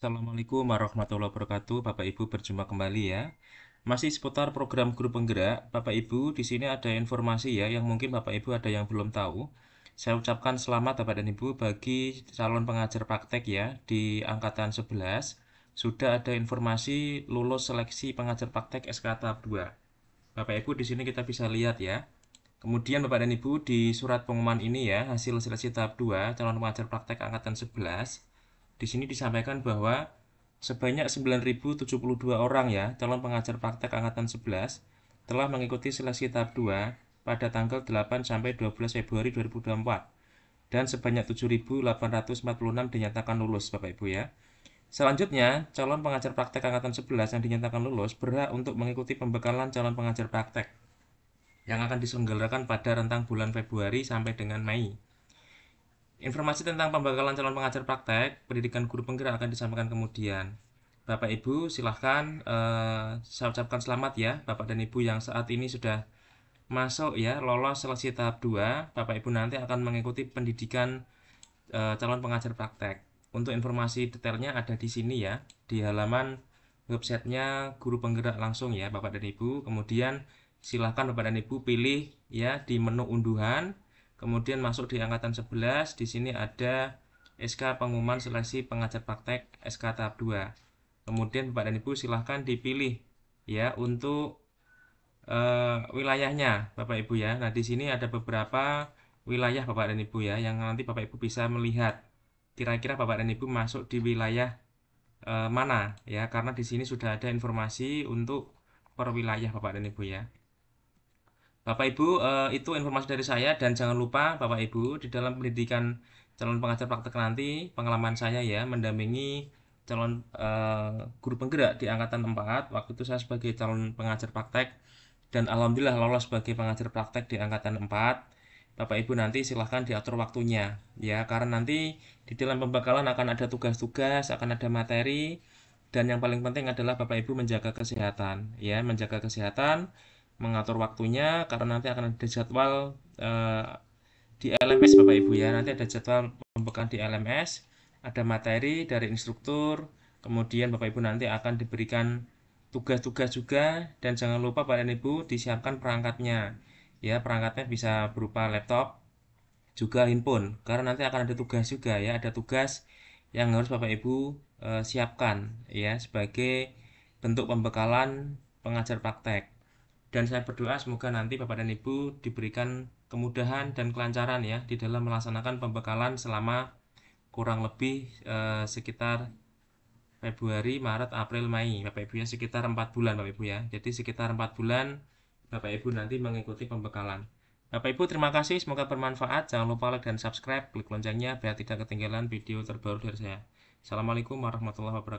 Assalamualaikum warahmatullahi wabarakatuh. Bapak Ibu berjumpa kembali ya. Masih seputar program guru penggerak, Bapak Ibu di sini ada informasi ya yang mungkin Bapak Ibu ada yang belum tahu. Saya ucapkan selamat Bapak dan Ibu bagi calon pengajar praktek ya di angkatan 11 sudah ada informasi lulus seleksi pengajar praktek SK tahap 2. Bapak Ibu di sini kita bisa lihat ya. Kemudian Bapak dan Ibu di surat pengumuman ini ya hasil seleksi tahap 2 calon pengajar praktek angkatan 11 di sini disampaikan bahwa sebanyak 9.072 orang ya calon pengajar praktek angkatan 11 telah mengikuti seleksi tahap 2 pada tanggal 8 sampai 12 Februari 2024 dan sebanyak 7.846 dinyatakan lulus Bapak Ibu ya. Selanjutnya, calon pengajar praktek angkatan 11 yang dinyatakan lulus berhak untuk mengikuti pembekalan calon pengajar praktek yang akan diselenggarakan pada rentang bulan Februari sampai dengan Mei Informasi tentang pembakalan calon pengajar praktek pendidikan guru penggerak akan disampaikan kemudian. Bapak Ibu silahkan eh, saya ucapkan selamat ya Bapak dan Ibu yang saat ini sudah masuk ya lolos seleksi tahap 2. Bapak Ibu nanti akan mengikuti pendidikan eh, calon pengajar praktek. Untuk informasi detailnya ada di sini ya di halaman websitenya guru penggerak langsung ya Bapak dan Ibu. Kemudian silahkan Bapak dan Ibu pilih ya di menu unduhan Kemudian masuk di angkatan 11, di sini ada SK pengumuman seleksi pengajar praktek SK tahap 2. Kemudian Bapak dan Ibu silahkan dipilih ya untuk e, wilayahnya Bapak Ibu ya. Nah, di sini ada beberapa wilayah Bapak dan Ibu ya yang nanti Bapak Ibu bisa melihat kira-kira Bapak dan Ibu masuk di wilayah e, mana ya karena di sini sudah ada informasi untuk per wilayah Bapak dan Ibu ya. Bapak Ibu, uh, itu informasi dari saya dan jangan lupa Bapak Ibu di dalam pendidikan calon pengajar praktek nanti pengalaman saya ya mendampingi calon uh, guru penggerak di angkatan 4. Waktu itu saya sebagai calon pengajar praktek dan alhamdulillah lolos sebagai pengajar praktek di angkatan 4. Bapak Ibu nanti silahkan diatur waktunya ya karena nanti di dalam pembekalan akan ada tugas-tugas, akan ada materi dan yang paling penting adalah Bapak Ibu menjaga kesehatan ya, menjaga kesehatan mengatur waktunya karena nanti akan ada jadwal uh, di LMS Bapak Ibu ya. Nanti ada jadwal pembekalan di LMS, ada materi dari instruktur, kemudian Bapak Ibu nanti akan diberikan tugas-tugas juga dan jangan lupa Bapak dan Ibu disiapkan perangkatnya. Ya, perangkatnya bisa berupa laptop juga handphone karena nanti akan ada tugas juga ya, ada tugas yang harus Bapak Ibu uh, siapkan ya sebagai bentuk pembekalan pengajar praktek dan saya berdoa semoga nanti Bapak dan Ibu diberikan kemudahan dan kelancaran ya di dalam melaksanakan pembekalan selama kurang lebih eh, sekitar Februari, Maret, April, Mei Bapak Ibu ya sekitar 4 bulan Bapak Ibu ya jadi sekitar 4 bulan Bapak Ibu nanti mengikuti pembekalan Bapak Ibu terima kasih semoga bermanfaat jangan lupa like dan subscribe klik loncengnya biar tidak ketinggalan video terbaru dari saya Assalamualaikum warahmatullahi wabarakatuh